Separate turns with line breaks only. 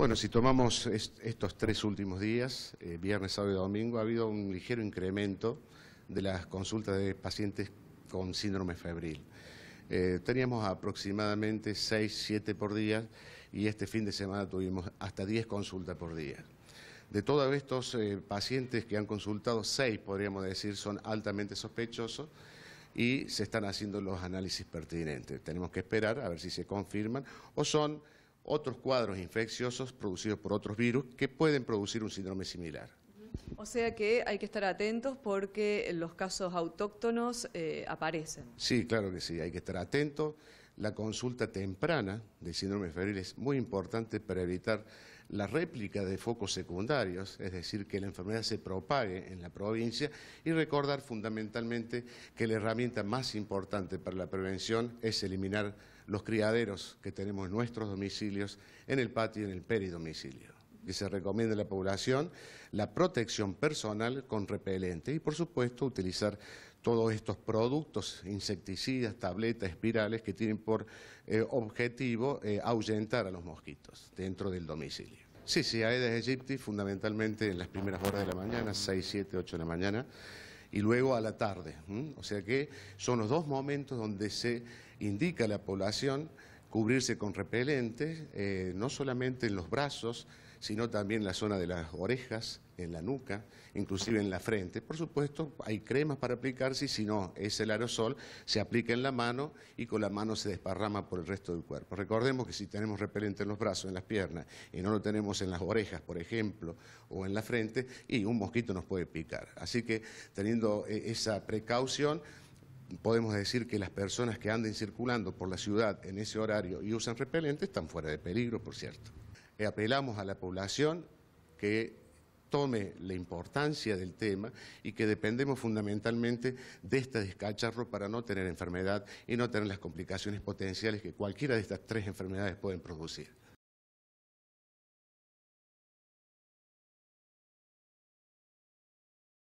Bueno, si tomamos estos tres últimos días, eh, viernes, sábado y domingo, ha habido un ligero incremento de las consultas de pacientes con síndrome febril. Eh, teníamos aproximadamente seis, siete por día y este fin de semana tuvimos hasta diez consultas por día. De todos estos eh, pacientes que han consultado, seis, podríamos decir son altamente sospechosos y se están haciendo los análisis pertinentes. Tenemos que esperar a ver si se confirman o son otros cuadros infecciosos producidos por otros virus que pueden producir un síndrome similar. O sea que hay que estar atentos porque los casos autóctonos eh, aparecen. Sí, claro que sí, hay que estar atentos la consulta temprana de síndrome febril es muy importante para evitar la réplica de focos secundarios, es decir, que la enfermedad se propague en la provincia y recordar fundamentalmente que la herramienta más importante para la prevención es eliminar los criaderos que tenemos en nuestros domicilios, en el patio y en el peridomicilio se recomienda a la población, la protección personal con repelente y, por supuesto, utilizar todos estos productos, insecticidas, tabletas, espirales, que tienen por eh, objetivo eh, ahuyentar a los mosquitos dentro del domicilio. Sí, sí, Aedes aegypti fundamentalmente en las primeras horas de la mañana, 6, 7, 8 de la mañana, y luego a la tarde. O sea que son los dos momentos donde se indica a la población cubrirse con repelente, eh, no solamente en los brazos, sino también en la zona de las orejas, en la nuca, inclusive en la frente. Por supuesto, hay cremas para aplicarse y si no es el aerosol, se aplica en la mano y con la mano se desparrama por el resto del cuerpo. Recordemos que si tenemos repelente en los brazos, en las piernas, y no lo tenemos en las orejas, por ejemplo, o en la frente, y un mosquito nos puede picar. Así que teniendo eh, esa precaución, podemos decir que las personas que anden circulando por la ciudad en ese horario y usan repelente están fuera de peligro, por cierto. Eh, apelamos a la población que tome la importancia del tema y que dependemos fundamentalmente de este descacharro para no tener enfermedad y no tener las complicaciones potenciales que cualquiera de estas tres enfermedades pueden producir.